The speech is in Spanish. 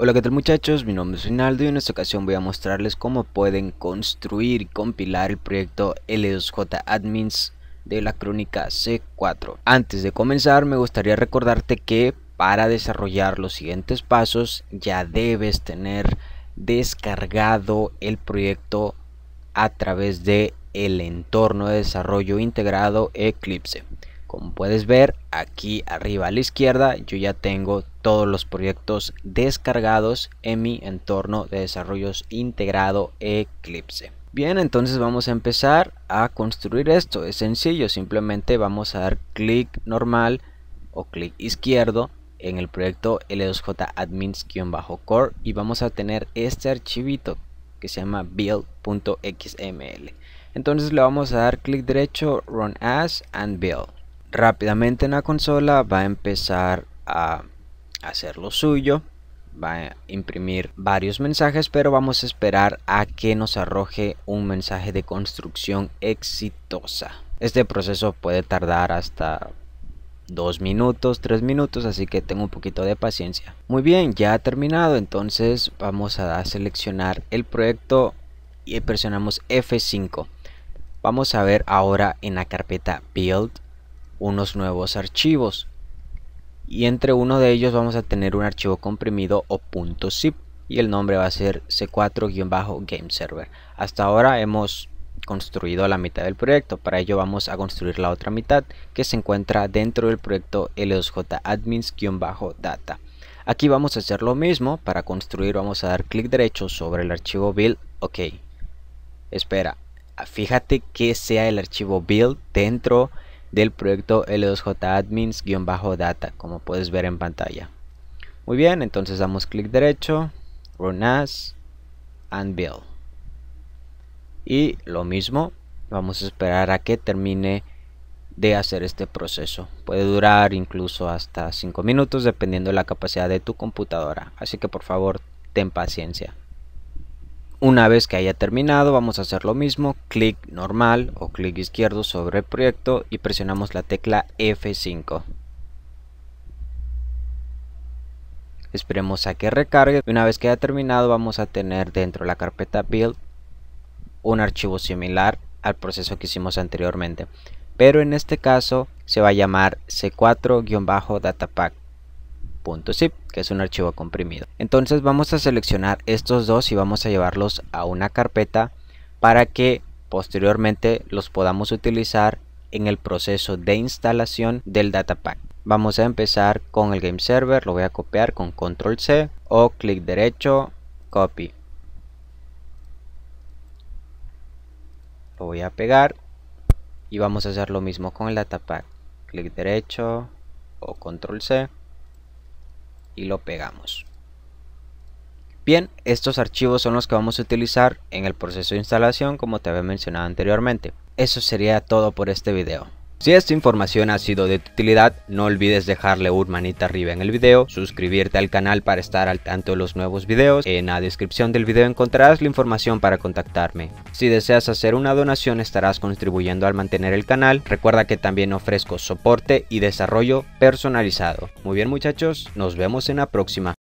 Hola qué tal muchachos, mi nombre es Rinaldo y en esta ocasión voy a mostrarles cómo pueden construir y compilar el proyecto L2J Admins de la crónica C4. Antes de comenzar me gustaría recordarte que para desarrollar los siguientes pasos ya debes tener descargado el proyecto a través de el entorno de desarrollo integrado Eclipse. Como puedes ver, aquí arriba a la izquierda yo ya tengo todos los proyectos descargados en mi entorno de desarrollos integrado Eclipse. Bien, entonces vamos a empezar a construir esto. Es sencillo, simplemente vamos a dar clic normal o clic izquierdo en el proyecto L2J admins-core y vamos a tener este archivito que se llama build.xml. Entonces le vamos a dar clic derecho, run as and build rápidamente en la consola va a empezar a hacer lo suyo va a imprimir varios mensajes pero vamos a esperar a que nos arroje un mensaje de construcción exitosa este proceso puede tardar hasta dos minutos tres minutos así que tengo un poquito de paciencia muy bien ya ha terminado entonces vamos a seleccionar el proyecto y presionamos F5 vamos a ver ahora en la carpeta build unos nuevos archivos. Y entre uno de ellos vamos a tener un archivo comprimido o .zip y el nombre va a ser c4-game server. Hasta ahora hemos construido la mitad del proyecto, para ello vamos a construir la otra mitad que se encuentra dentro del proyecto L2J data Aquí vamos a hacer lo mismo, para construir vamos a dar clic derecho sobre el archivo build, ok. Espera, fíjate que sea el archivo build dentro del proyecto L2J admins-data, como puedes ver en pantalla. Muy bien, entonces damos clic derecho, Run as, and build. Y lo mismo, vamos a esperar a que termine de hacer este proceso. Puede durar incluso hasta 5 minutos dependiendo de la capacidad de tu computadora. Así que por favor, ten paciencia. Una vez que haya terminado vamos a hacer lo mismo, clic normal o clic izquierdo sobre el proyecto y presionamos la tecla F5. Esperemos a que recargue. Una vez que haya terminado vamos a tener dentro de la carpeta build un archivo similar al proceso que hicimos anteriormente. Pero en este caso se va a llamar C4-datapack que es un archivo comprimido. Entonces vamos a seleccionar estos dos y vamos a llevarlos a una carpeta para que posteriormente los podamos utilizar en el proceso de instalación del datapack. Vamos a empezar con el game server, lo voy a copiar con control C o clic derecho, copy. Lo voy a pegar y vamos a hacer lo mismo con el datapack. Clic derecho o control C y lo pegamos. Bien, estos archivos son los que vamos a utilizar en el proceso de instalación como te había mencionado anteriormente. Eso sería todo por este video. Si esta información ha sido de tu utilidad, no olvides dejarle un manita arriba en el video, suscribirte al canal para estar al tanto de los nuevos videos, en la descripción del video encontrarás la información para contactarme. Si deseas hacer una donación estarás contribuyendo al mantener el canal, recuerda que también ofrezco soporte y desarrollo personalizado. Muy bien muchachos, nos vemos en la próxima.